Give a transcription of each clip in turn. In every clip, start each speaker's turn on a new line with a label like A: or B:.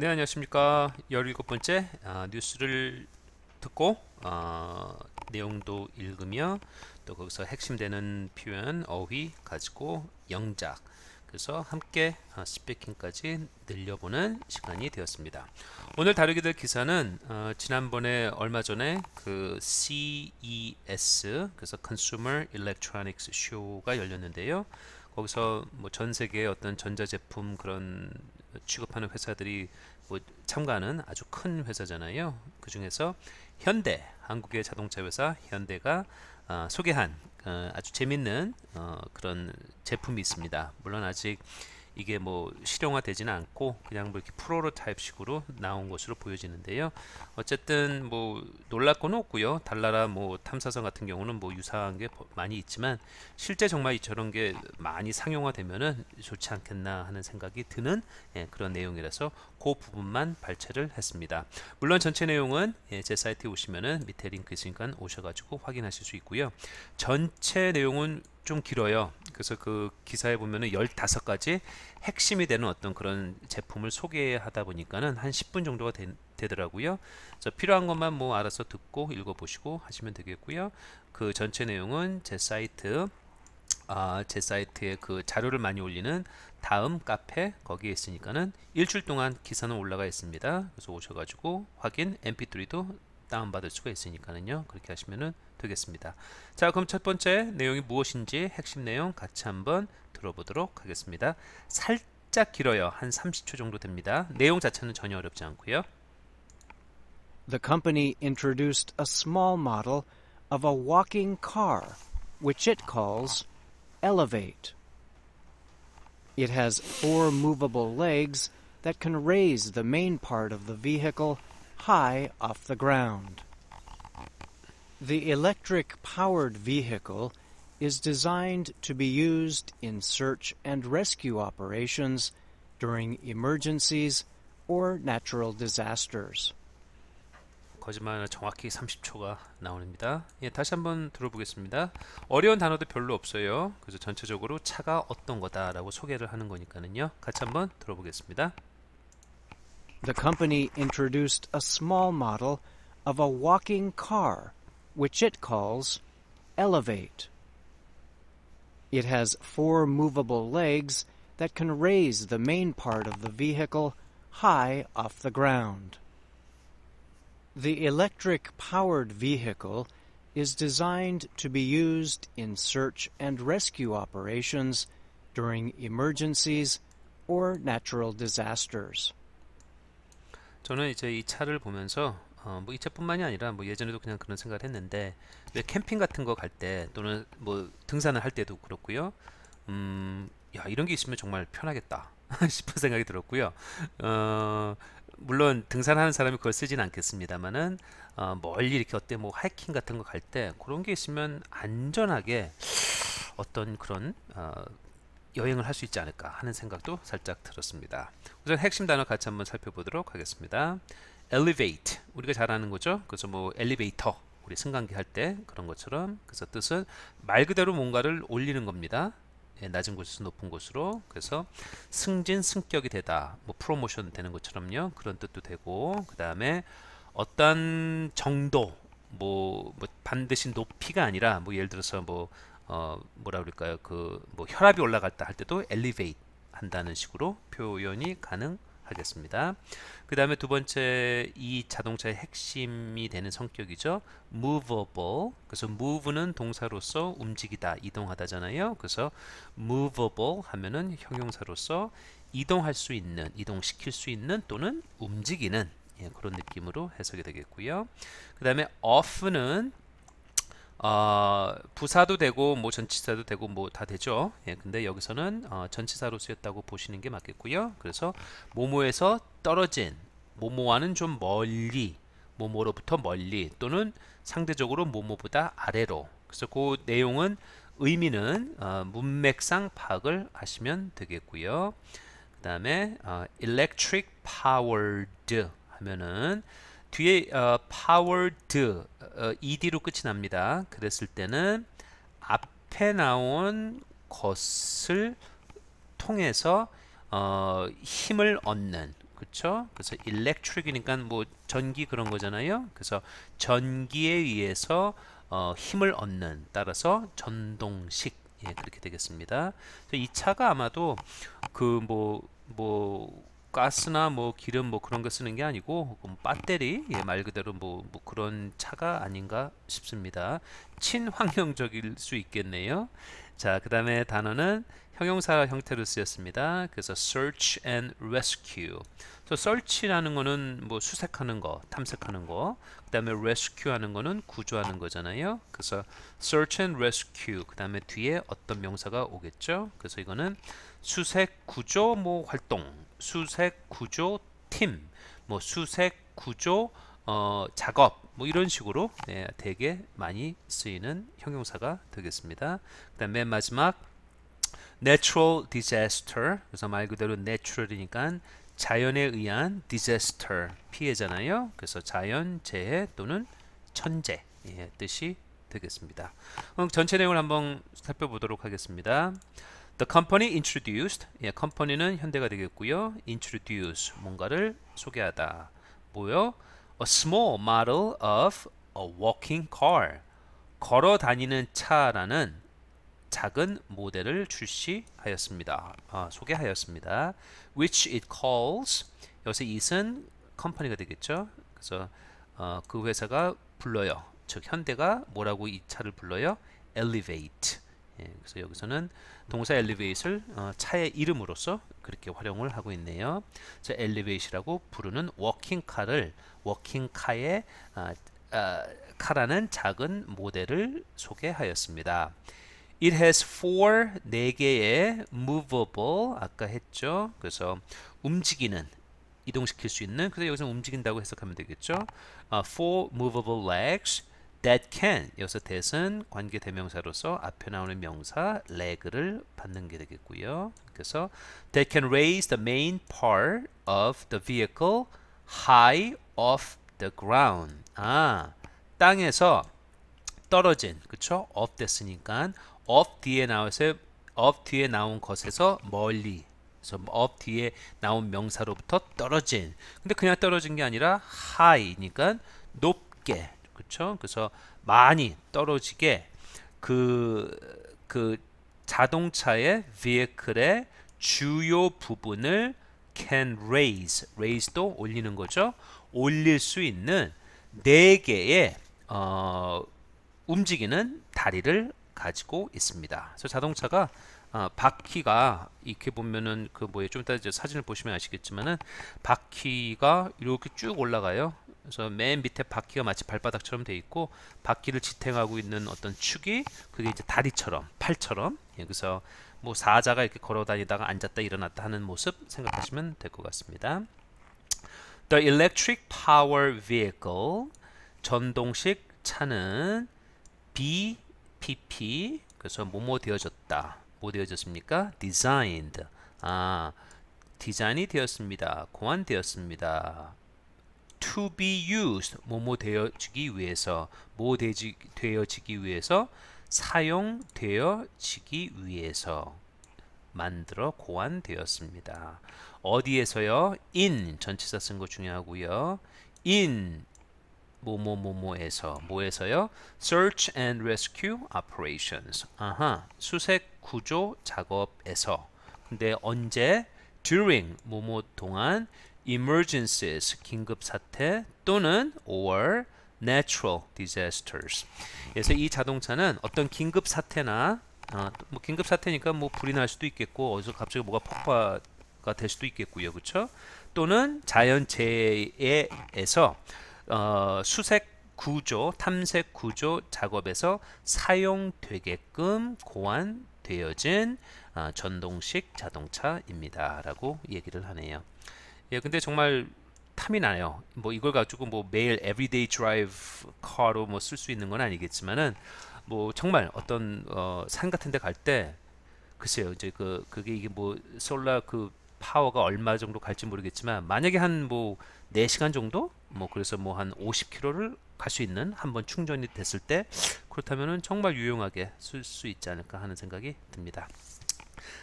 A: 네 안녕하십니까 17번째 아, 뉴스를 듣고 아, 내용도 읽으며 또 거기서 핵심되는 표현 어휘 가지고 영작 그래서 함께 아, 스피킹까지 늘려보는 시간이 되었습니다 오늘 다루게 될 기사는 어, 지난번에 얼마 전에 그 CES 그래서 Consumer Electronics Show가 열렸는데요 거기서 뭐 전 세계 의 어떤 전자제품 그런 취급하는 회사들이 뭐 참가하는 아주 큰 회사잖아요. 그 중에서 현대, 한국의 자동차 회사 현대가 어, 소개한 어, 아주 재밌는 어, 그런 제품이 있습니다. 물론 아직 이게 뭐 실용화되지는 않고 그냥 뭐 이렇게 프로로타입식으로 나온 것으로 보여지는데요. 어쨌든 뭐 놀랄 건 없고요. 달나라 뭐 탐사선 같은 경우는 뭐 유사한 게 많이 있지만 실제 정말 이처럼 게 많이 상용화되면은 좋지 않겠나 하는 생각이 드는 예, 그런 내용이라서 그 부분만 발췌를 했습니다. 물론 전체 내용은 예, 제 사이트에 오시면은 밑에 링크 있으니까 오셔가지고 확인하실 수 있고요. 전체 내용은 좀 길어요. 그래서 그 기사에 보면은 15가지 핵심이 되는 어떤 그런 제품을 소개하다 보니까는 한 10분 정도가 되, 더라고요 그래서 필요한 것만 뭐 알아서 듣고 읽어보시고 하시면 되겠고요. 그 전체 내용은 제 사이트 아, 제 사이트에 그 자료를 많이 올리는 다음 카페 거기에 있으니까는 일주일 동안 기사는 올라가 있습니다. 그래서 오셔가지고 확인 mp3도 다운받을 수가 있으니까는요. 그렇게 하시면은 되겠습니다. 자 그럼 첫 번째 내용이 무엇인지 핵심 내용 같이 한번 들어보도록 하겠습니다. 살짝 길어요. 한 30초 정도 됩니다. 내용 자체는 전혀 어렵지 않고요.
B: The company introduced a small model of a walking car which it calls Elevate. It has four movable legs that can raise the main part of the vehicle high off the ground. The electric-powered vehicle is designed to be used in search and rescue operations during emergencies or natural disasters.
A: 거짓말은 정확히 30초가 나옵니다. 예, 다시 한번 들어보겠습니다. 어려운 단어도 별로 없어요. 그래서 전체적으로 차가 어떤 거다라고 소개를 하는 거니까는요. 같이 한번 들어보겠습니다.
B: The company introduced a small model of a walking car which it calls Elevate. It has four movable legs that can raise the main part of the vehicle high off the ground. The electric powered vehicle is designed to be used in search and rescue operations during emergencies or natural disasters.
A: 저는 이제 이 차를 보면서 어, 뭐이 책뿐만이 아니라 뭐 예전에도 그냥 그런 생각을 했는데 왜 캠핑 같은 거 갈 때 또는 뭐 등산을 할 때도 그렇고요. 음, 야 이런 게 있으면 정말 편하겠다 싶은 생각이 들었고요. 어, 물론 등산하는 사람이 그걸 쓰진 않겠습니다만은 어, 멀리 이렇게 어때 뭐 하이킹 같은 거 갈 때 그런 게 있으면 안전하게 어떤 그런 어, 여행을 할 수 있지 않을까 하는 생각도 살짝 들었습니다. 우선 핵심 단어 같이 한번 살펴보도록 하겠습니다. elevate 우리가 잘 아는 거죠. 그래서 뭐 엘리베이터 우리 승강기 할 때 그런 것처럼 그래서 뜻은 말 그대로 뭔가를 올리는 겁니다. 예, 낮은 곳에서 높은 곳으로 그래서 승진 승격이 되다 뭐 프로모션 되는 것처럼요 그런 뜻도 되고 그 다음에 어떤 정도 뭐, 뭐, 반드시 높이가 아니라 뭐 예를 들어서 뭐 어, 뭐라 그럴까요 그 뭐 혈압이 올라갔다 할 때도 엘리베이트 한다는 식으로 표현이 가능 하겠습니다. 그 다음에 두 번째 이 자동차의 핵심이 되는 성격이죠. movable. 그래서 move는 동사로서 움직이다, 이동하다잖아요. 그래서 movable 하면은 형용사로서 이동할 수 있는, 이동시킬 수 있는 또는 움직이는 예, 그런 느낌으로 해석이 되겠고요. 그 다음에 off는 어, 부사도 되고 뭐 전치사도 되고 뭐 다 되죠. 예, 근데 여기서는 어, 전치사로 쓰였다고 보시는 게 맞겠고요. 그래서 모모에서 떨어진 모모와는 좀 멀리 모모로부터 멀리 또는 상대적으로 모모보다 아래로 그래서 그 내용은 의미는 어, 문맥상 파악을 하시면 되겠고요. 그 다음에 어, electric powered 하면은 뒤에 어, powered 어, ed로 끝이 납니다. 그랬을 때는 앞에 나온 것을 통해서 어, 힘을 얻는 그쵸? 그래서 electric이니까 뭐 전기 그런 거잖아요. 그래서 전기에 의해서 어, 힘을 얻는 따라서 전동식 예, 그렇게 되겠습니다. 이 차가 아마도 그 뭐뭐 뭐, 뭐 가스나 뭐 기름 뭐 그런 거 쓰는 게 아니고 배터리 예, 말 그대로 뭐, 뭐 그런 차가 아닌가 싶습니다 친환경적일 수 있겠네요 자, 그 다음에 단어는 형용사 형태로 쓰였습니다. 그래서 search and rescue. So search라는 거는 뭐 수색하는 거, 탐색하는 거. 그다음에 rescue 하는 거는 구조하는 거잖아요. 그래서 search and rescue. 그다음에 뒤에 어떤 명사가 오겠죠? 그래서 이거는 수색 구조 뭐 활동, 수색 구조 팀, 뭐 수색 구조 어, 작업 뭐 이런 식으로 네, 되게 많이 쓰이는 형용사가 되겠습니다. 그다음 맨 마지막 natural disaster 그래서 말 그대로 natural이니까 자연에 의한 disaster 피해잖아요. 그래서 자연 재해 또는 천재 예, 뜻이 되겠습니다. 그럼 전체 내용을 한번 살펴보도록 하겠습니다. The company introduced 예, 컴퍼니는 현대가 되겠고요. introduce 뭔가를 소개하다. 뭐요? a small model of a walking car 걸어 다니는 차라는 작은 모델을 출시하였습니다. 아, 소개하였습니다. which it calls 여기서 it은 컴퍼니가 되겠죠. 그래서 어, 그 회사가 불러요. 즉 현대가 뭐라고 이 차를 불러요? elevate 예, 그래서 여기서는 동사 elevate를 어, 차의 이름으로서 그렇게 활용을 하고 있네요. 자, elevate라고 부르는 워킹카를 워킹카의 아, 아, 카라는 작은 모델을 소개하였습니다. It has four, 네 개의 movable, 아까 했죠. 그래서 움직이는, 이동시킬 수 있는, 그래서 여기서 움직인다고 해석하면 되겠죠. Uh, four movable legs, that can 여기서 that은 관계 대명사로서 앞에 나오는 명사 leg를 받는 게 되겠고요. 그래서 that can raise the main part of the vehicle high off the ground. 아, 땅에서 떨어진 그쵸? off 됐으니까 off 뒤에 나와서 off 뒤에 나온 것에서 멀리 그래서 up 뒤에 나온 명사로부터 떨어진 근데 그냥 떨어진 게 아니라 high니까 높게 그쵸? 그래서 많이 떨어지게 그, 그 자동차의 vehicle의 주요 부분을 can raise, raise도 올리는 거죠. 올릴 수 있는 네 개의 어, 움직이는 다리를 가지고 있습니다. 그래서 자동차가 어, 바퀴가 이렇게 보면은 그 뭐에 좀 이따 사진을 보시면 아시겠지만은 바퀴가 이렇게 쭉 올라가요. 그래서 맨 밑에 바퀴가 마치 발바닥처럼 돼 있고 바퀴를 지탱하고 있는 어떤 축이 그게 이제 다리처럼 팔처럼 예, 그래서 뭐 사자가 이렇게 걸어 다니다가 앉았다 일어났다 하는 모습 생각하시면 될 것 같습니다. The electric power vehicle 전동식 차는 BPP 그래서 뭐뭐 되어졌다. 뭐 되어졌습니까? designed 아 디자인이 되었습니다. 고안되었습니다. to be used 뭐뭐 되어지기 위해서 뭐 되지, 되어지기 위해서 사용되어지기 위해서 만들어 고안되었습니다. 어디에서요? in 전치사 쓴 거 중요하고요. in 뭐뭐뭐뭐에서 뭐에서요? Search and Rescue Operations 아하 수색 구조 작업에서 근데 언제? during 뭐뭐 동안 emergencies 긴급 사태 또는 or natural disasters. 그래서 이 자동차는 어떤 긴급 사태나 어, 뭐 긴급 사태니까 뭐 불이 날 수도 있겠고 어디서 갑자기 뭐가 폭발가될 수도 있겠고요, 그렇죠? 또는 자연재해에서 어, 수색 구조, 탐색 구조 작업에서 사용되게끔 고안되어진 어, 전동식 자동차입니다. 라고 얘기를 하네요. 예, 근데 정말 탐이 나요. 뭐 이걸 가지고 뭐 매일 everyday drive car로 뭐 쓸 수 있는 건 아니겠지만은 뭐 정말 어떤 어, 산 같은 데 갈 때 글쎄요. 이제 그 그게 이게 뭐 솔라 그 파워가 얼마 정도 갈지 모르겠지만 만약에 한 뭐 4시간 정도 뭐 그래서 뭐 한 50km를 갈 수 있는 한 번 충전이 됐을 때 그렇다면은 정말 유용하게 쓸 수 있지 않을까 하는 생각이 듭니다.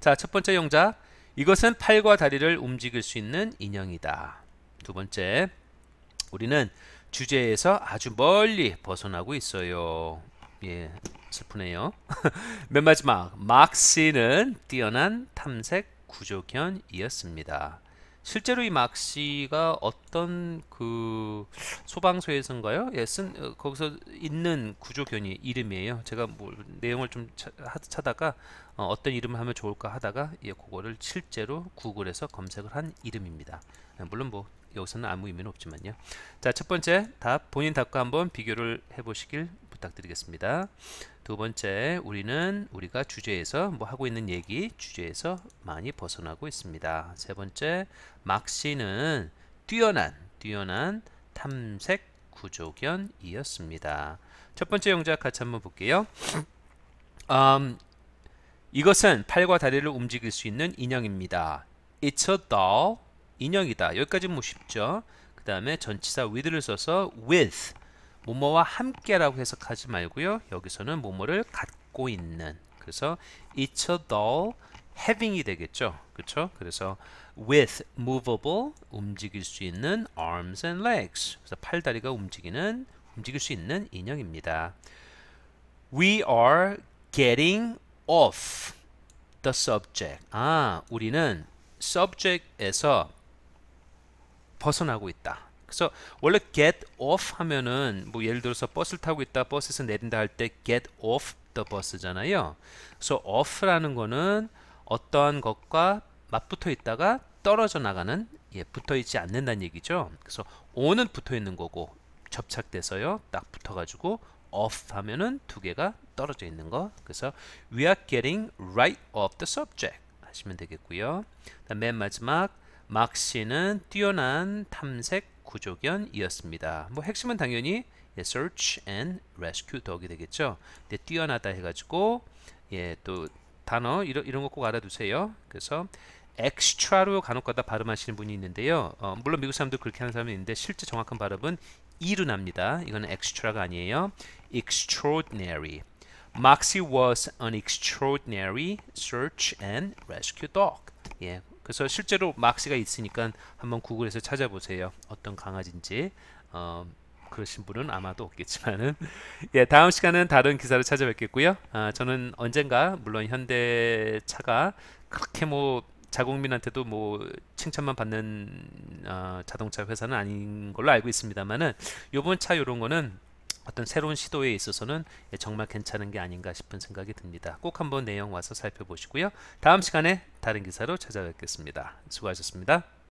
A: 자, 첫 번째 용자 이것은 팔과 다리를 움직일 수 있는 인형이다. 두 번째, 우리는 주제에서 아주 멀리 벗어나고 있어요. 예, 슬프네요. 맨 마지막, 막시는 뛰어난 탐색 구조견이었습니다. 실제로 이 막시가 어떤 그 소방서에선가요? 예, 쓴 어, 거기서 있는 구조견이 이름이에요. 제가 뭐 내용을 좀 차, 찾다가 어, 떤 이름을 하면 좋을까 하다가 예, 그거를 실제로 구글에서 검색을 한 이름입니다. 예, 물론 뭐 여기서는 아무 의미는 없지만요. 자, 첫 번째 답 본인 답과 한번 비교를 해보시길 부탁드리겠습니다. 두 번째, 우리는 우리가 주제에서 뭐 하고 있는 얘기, 주제에서 많이 벗어나고 있습니다. 세 번째, 막시는 뛰어난, 뛰어난 탐색 구조견이었습니다. 첫 번째 영작 같이 한번 볼게요. u 음, 이것은 팔과 다리를 움직일 수 있는 인형입니다. It's a doll. 인형이다. 여기까지는 뭐 쉽죠. 그 다음에 전치사 with를 써서 with 모모와 함께라고 해석하지 말고요. 여기서는 모모를 갖고 있는. 그래서 each a doll having이 되겠죠. 그렇죠? 그래서 with movable 움직일 수 있는 arms and legs. 그래서 팔다리가 움직이는 움직일 수 있는 인형입니다. We are getting off the subject. 아, 우리는 subject에서 벗어나고 있다. 그래서 원래 get off 하면은 뭐 예를 들어서 버스를 타고 있다 버스에서 내린다 할 때 get off the bus잖아요. 그래서 off라는 거는 어떠한 것과 맞붙어 있다가 떨어져 나가는 예, 붙어 있지 않는다는 얘기죠. 그래서 on은 붙어 있는 거고 접착돼서요. 딱 붙어 가지고 off 하면은 두 개가 떨어져 있는 거. 그래서 we are getting right off the subject 하시면 되겠고요. 맨 마지막 막시는 뛰어난 탐색 구조견이었습니다. 뭐 핵심은 당연히 예, search and rescue dog이 되겠죠. 근데 뛰어나다 해가지고 예, 또 단어 이런 이런 거꼭 알아두세요. 그래서 extra로 간혹가다 발음하시는 분이 있는데요. 어, 물론 미국 사람도 그렇게 하는 사람이 있는데 실제 정확한 발음은 이로 납니다. 이거는 extra가 아니에요. extraordinary. Moxie was an extraordinary search and rescue dog. 예, 그래서 실제로 막시가 있으니까 한번 구글에서 찾아보세요. 어떤 강아지인지. 어, 그러신 분은 아마도 없겠지만은 예 다음 시간은 다른 기사를 찾아뵙겠고요 아, 저는 언젠가 물론 현대차가 그렇게 뭐 자국민한테도 뭐 칭찬만 받는 어, 자동차 회사는 아닌 걸로 알고 있습니다만은 요번 차 요런 거는 어떤 새로운 시도에 있어서는 예, 정말 괜찮은 게 아닌가 싶은 생각이 듭니다. 꼭 한번 내용 와서 살펴보시고요. 다음 시간에 다른 기사로 찾아뵙겠습니다. 수고하셨습니다.